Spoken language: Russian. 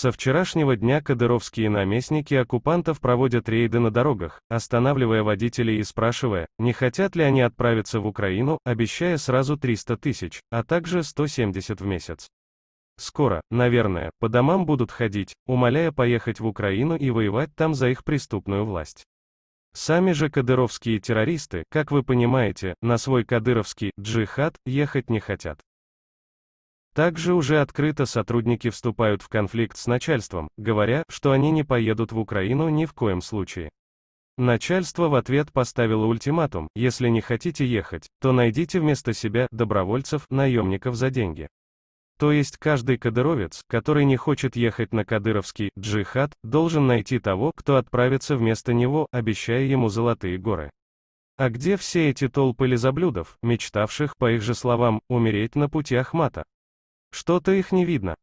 Со вчерашнего дня кадыровские наместники оккупантов проводят рейды на дорогах, останавливая водителей и спрашивая, не хотят ли они отправиться в Украину, обещая сразу 300 тысяч, а также 170 в месяц. Скоро, наверное, по домам будут ходить, умоляя поехать в Украину и воевать там за их преступную власть. Сами же кадыровские террористы, как вы понимаете, на свой кадыровский джихад ехать не хотят. Также уже открыто сотрудники вступают в конфликт с начальством, говоря, что они не поедут в Украину ни в коем случае. Начальство в ответ поставило ультиматум, если не хотите ехать, то найдите вместо себя добровольцев, наемников за деньги. То есть каждый кадыровец, который не хочет ехать на кадыровский джихад, должен найти того, кто отправится вместо него, обещая ему золотые горы. А где все эти толпы лизоблюдов, мечтавших, по их же словам, умереть на пути Ахмата? Что-то их не видно.